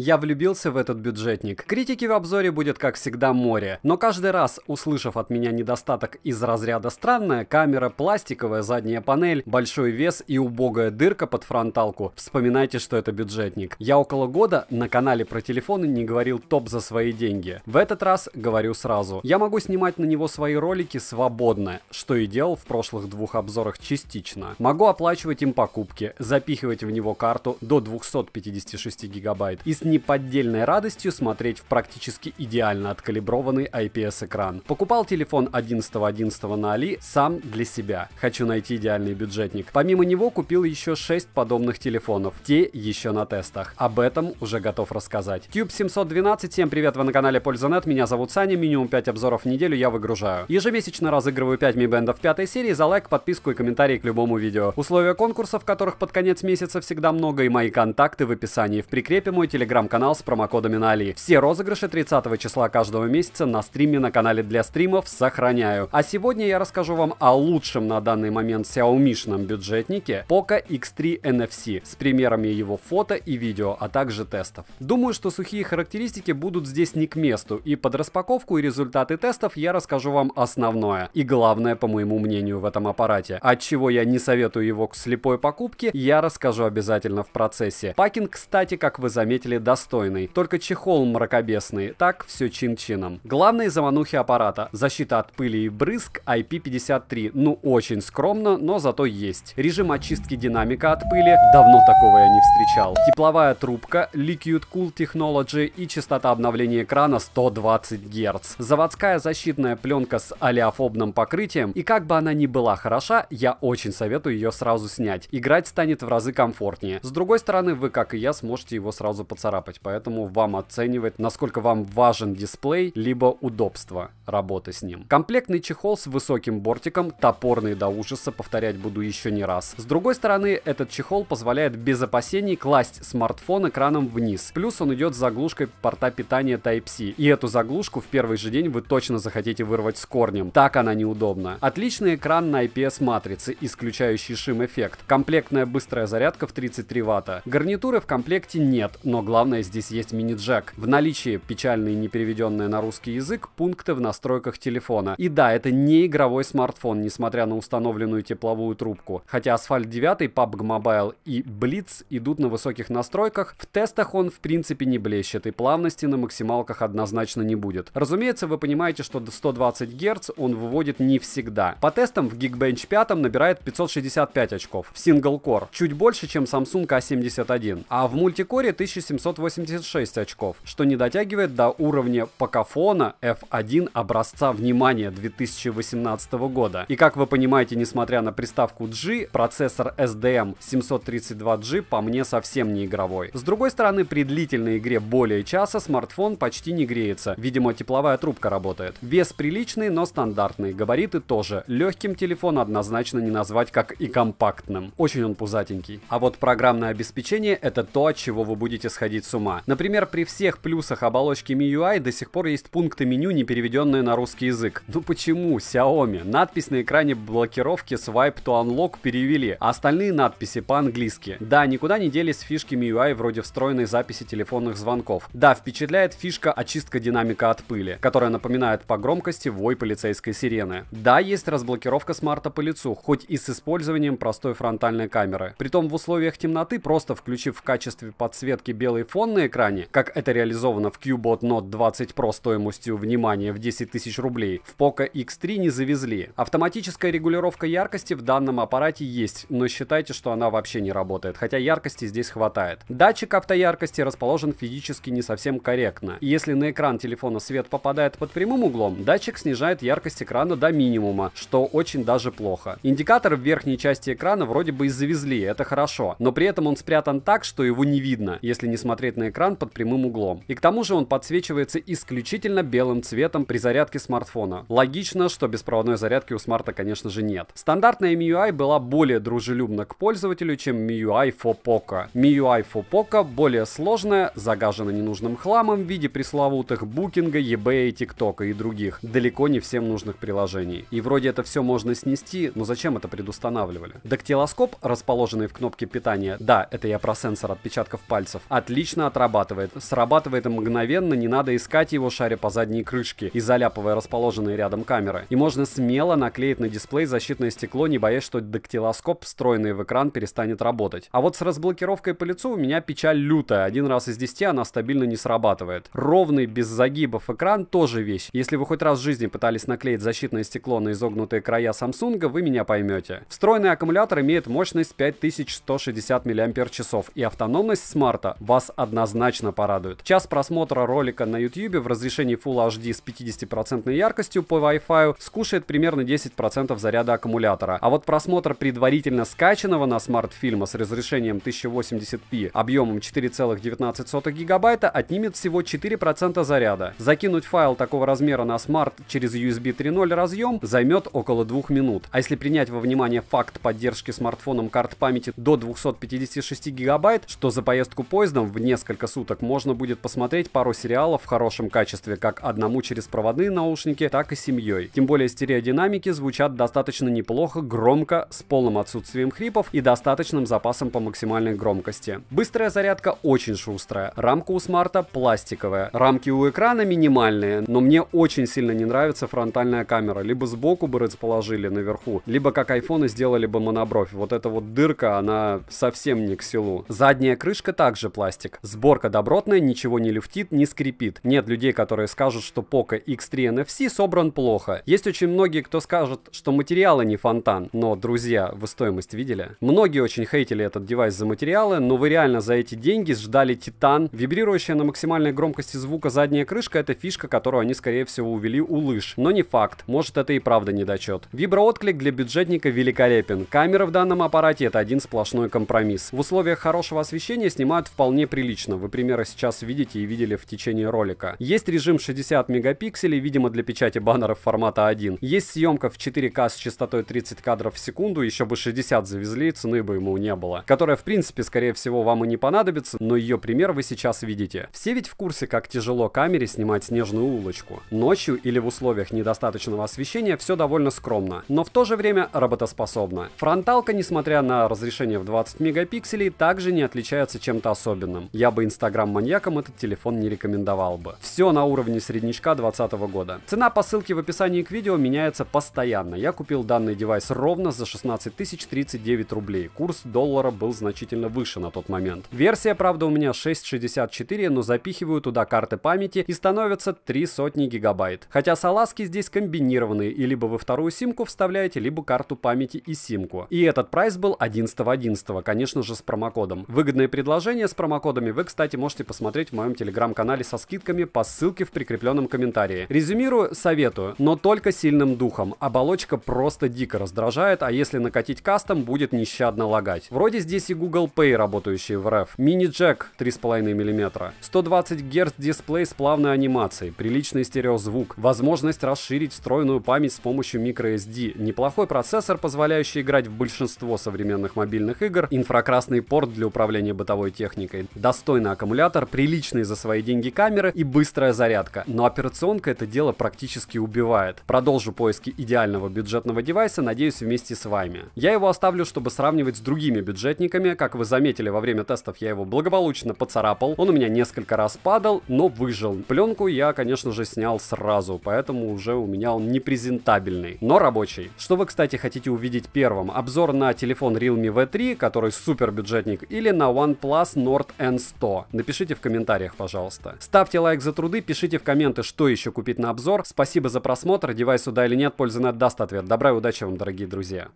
Я влюбился в этот бюджетник. Критики в обзоре будет, как всегда, море. Но каждый раз, услышав от меня недостаток из разряда странная, камера, пластиковая задняя панель, большой вес и убогая дырка под фронталку, вспоминайте, что это бюджетник. Я около года на канале про телефоны не говорил топ за свои деньги. В этот раз говорю сразу. Я могу снимать на него свои ролики свободно, что и делал в прошлых двух обзорах частично. Могу оплачивать им покупки, запихивать в него карту до 256 гигабайт и снимать неподдельной радостью смотреть в практически идеально откалиброванный IPS-экран. Покупал телефон 11.11 на Али сам для себя. Хочу найти идеальный бюджетник. Помимо него купил еще 6 подобных телефонов. Те еще на тестах. Об этом уже готов рассказать. Tube 712. Всем привет, вы на канале Пользанет. Меня зовут Саня. Минимум 5 обзоров в неделю я выгружаю. Ежемесячно разыгрываю 5 Mi Band 5 серии за лайк, подписку и комментарий к любому видео. Условия конкурсов, которых под конец месяца всегда много, и мои контакты в описании. В прикрепе мой телеграм телеграм-канал с промокодами на Али. Все розыгрыши 30 числа каждого месяца на стриме на канале для стримов сохраняю. А сегодня я расскажу вам о лучшем на данный момент xiaomi бюджетнике Poco X3 NFC с примерами его фото и видео, а также тестов. Думаю, что сухие характеристики будут здесь не к месту, и под распаковку и результаты тестов я расскажу вам основное и главное, по моему мнению, в этом аппарате. От чего я не советую его к слепой покупке, я расскажу обязательно в процессе. Пакинг, кстати, как вы заметили, достойный. Только чехол мракобесный. Так все чин-чином. Главные заманухи аппарата. Защита от пыли и брызг IP53. Ну, очень скромно, но зато есть. Режим очистки динамика от пыли. Давно такого я не встречал. Тепловая трубка, Liquid Cool Technology и частота обновления экрана 120 Гц. Заводская защитная пленка с алиофобным покрытием. И как бы она ни была хороша, я очень советую ее сразу снять. Играть станет в разы комфортнее. С другой стороны, вы, как и я, сможете его сразу подсадить поцарапать, поэтому вам оценивать, насколько вам важен дисплей, либо удобство работы с ним. Комплектный чехол с высоким бортиком, топорный до ужаса, повторять буду еще не раз. С другой стороны, этот чехол позволяет без опасений класть смартфон экраном вниз. Плюс он идет с заглушкой порта питания Type-C. И эту заглушку в первый же день вы точно захотите вырвать с корнем. Так она неудобна. Отличный экран на IPS матрицы, исключающий шим эффект. Комплектная быстрая зарядка в 33 ватта. Гарнитуры в комплекте нет, но главное главное, здесь есть мини-джек. В наличии печальные непереведенные на русский язык пункты в настройках телефона. И да, это не игровой смартфон, несмотря на установленную тепловую трубку. Хотя Asphalt 9, PUBG Mobile и Blitz идут на высоких настройках, в тестах он в принципе не блещет и плавности на максималках однозначно не будет. Разумеется, вы понимаете, что до 120 Гц он выводит не всегда. По тестам в Geekbench 5 набирает 565 очков в single core, чуть больше, чем Samsung A71, а, а в мультикоре 1700 586 очков, что не дотягивает до уровня Покафона F1 образца внимания 2018 года. И как вы понимаете, несмотря на приставку G, процессор SDM 732G по мне совсем не игровой. С другой стороны, при длительной игре более часа смартфон почти не греется, видимо тепловая трубка работает. Вес приличный, но стандартный, габариты тоже. Легким телефон однозначно не назвать как и компактным. Очень он пузатенький. А вот программное обеспечение это то, от чего вы будете сходить сходить с ума. Например, при всех плюсах оболочки MIUI до сих пор есть пункты меню, не переведенные на русский язык. Ну почему Xiaomi? Надпись на экране блокировки Swipe to Unlock перевели, а остальные надписи по-английски. Да, никуда не делись фишки MIUI вроде встроенной записи телефонных звонков. Да, впечатляет фишка очистка динамика от пыли, которая напоминает по громкости вой полицейской сирены. Да, есть разблокировка смарта по лицу, хоть и с использованием простой фронтальной камеры. Притом в условиях темноты, просто включив в качестве подсветки белый фон на экране, как это реализовано в Qbot Note 20 Pro стоимостью, внимания в 10 тысяч рублей, в Poco X3 не завезли. Автоматическая регулировка яркости в данном аппарате есть, но считайте, что она вообще не работает, хотя яркости здесь хватает. Датчик автояркости расположен физически не совсем корректно. если на экран телефона свет попадает под прямым углом, датчик снижает яркость экрана до минимума, что очень даже плохо. Индикатор в верхней части экрана вроде бы и завезли, это хорошо, но при этом он спрятан так, что его не видно, если не смотреть смотреть на экран под прямым углом. И к тому же он подсвечивается исключительно белым цветом при зарядке смартфона. Логично, что беспроводной зарядки у смарта, конечно же, нет. Стандартная MIUI была более дружелюбна к пользователю, чем MIUI for Poco. MIUI for Poco более сложная, загажена ненужным хламом в виде пресловутых букинга, eBay, TikTok и других, далеко не всем нужных приложений. И вроде это все можно снести, но зачем это предустанавливали? Дактилоскоп, расположенный в кнопке питания, да, это я про сенсор отпечатков пальцев, отлично отлично отрабатывает. Срабатывает мгновенно, не надо искать его, шаря по задней крышке и заляпывая расположенные рядом камеры. И можно смело наклеить на дисплей защитное стекло, не боясь, что дактилоскоп, встроенный в экран, перестанет работать. А вот с разблокировкой по лицу у меня печаль лютая. Один раз из 10 она стабильно не срабатывает. Ровный, без загибов экран тоже вещь. Если вы хоть раз в жизни пытались наклеить защитное стекло на изогнутые края Samsung, вы меня поймете. Встроенный аккумулятор имеет мощность 5160 мАч и автономность смарта вас однозначно порадует. Час просмотра ролика на YouTube в разрешении Full HD с 50% яркостью по Wi-Fi скушает примерно 10% заряда аккумулятора. А вот просмотр предварительно скачанного на смарт-фильма с разрешением 1080p объемом 4,19 гигабайта отнимет всего 4% заряда. Закинуть файл такого размера на смарт через USB 3.0 разъем займет около 2 минут. А если принять во внимание факт поддержки смартфоном карт памяти до 256 гигабайт, что за поездку поездом в несколько суток можно будет посмотреть пару сериалов в хорошем качестве, как одному через проводные наушники, так и семьей. Тем более стереодинамики звучат достаточно неплохо, громко, с полным отсутствием хрипов и достаточным запасом по максимальной громкости. Быстрая зарядка очень шустрая. Рамка у смарта пластиковая. Рамки у экрана минимальные, но мне очень сильно не нравится фронтальная камера. Либо сбоку бы расположили наверху, либо как айфоны сделали бы монобровь. Вот эта вот дырка, она совсем не к селу. Задняя крышка также пластик пластик. Сборка добротная, ничего не люфтит, не скрипит. Нет людей, которые скажут, что Poco X3 NFC собран плохо. Есть очень многие, кто скажет, что материалы не фонтан. Но, друзья, вы стоимость видели? Многие очень хейтили этот девайс за материалы, но вы реально за эти деньги ждали титан. Вибрирующая на максимальной громкости звука задняя крышка это фишка, которую они скорее всего увели у лыж. Но не факт, может это и правда недочет. Виброотклик для бюджетника великолепен. Камера в данном аппарате это один сплошной компромисс. В условиях хорошего освещения снимают вполне при прилично. Вы примеры сейчас видите и видели в течение ролика. Есть режим 60 мегапикселей, видимо для печати баннеров формата 1. Есть съемка в 4К с частотой 30 кадров в секунду, еще бы 60 завезли, цены бы ему не было. Которая в принципе скорее всего вам и не понадобится, но ее пример вы сейчас видите. Все ведь в курсе, как тяжело камере снимать снежную улочку. Ночью или в условиях недостаточного освещения все довольно скромно, но в то же время работоспособно. Фронталка, несмотря на разрешение в 20 мегапикселей, также не отличается чем-то особенным. Я бы инстаграм-маньякам этот телефон не рекомендовал бы. Все на уровне среднячка 2020 года. Цена по ссылке в описании к видео меняется постоянно. Я купил данный девайс ровно за 16 тысяч 39 рублей. Курс доллара был значительно выше на тот момент. Версия, правда, у меня 6.64, но запихиваю туда карты памяти и становятся 3 сотни гигабайт. Хотя салазки здесь комбинированные, и либо вы вторую симку вставляете, либо карту памяти и симку. И этот прайс был 11.11, .11, конечно же с промокодом. Выгодное предложение с промокодом кодами вы, кстати, можете посмотреть в моем телеграм-канале со скидками по ссылке в прикрепленном комментарии. Резюмирую, советую, но только сильным духом. Оболочка просто дико раздражает, а если накатить кастом, будет нещадно лагать. Вроде здесь и Google Pay, работающий в RF. Мини-джек 3,5 мм. 120 Гц дисплей с плавной анимацией, приличный стереозвук, возможность расширить встроенную память с помощью microSD, неплохой процессор, позволяющий играть в большинство современных мобильных игр, инфракрасный порт для управления бытовой техникой достойный аккумулятор, приличные за свои деньги камеры и быстрая зарядка. Но операционка это дело практически убивает. Продолжу поиски идеального бюджетного девайса, надеюсь, вместе с вами. Я его оставлю, чтобы сравнивать с другими бюджетниками. Как вы заметили, во время тестов я его благополучно поцарапал. Он у меня несколько раз падал, но выжил. Пленку я, конечно же, снял сразу, поэтому уже у меня он не презентабельный, но рабочий. Что вы, кстати, хотите увидеть первым? Обзор на телефон Realme V3, который супер бюджетник, или на OnePlus Nord N 100. Напишите в комментариях, пожалуйста. Ставьте лайк за труды, пишите в комменты, что еще купить на обзор. Спасибо за просмотр. Девайс сюда или нет, пользы не отдаст ответ. Добра и удачи вам, дорогие друзья.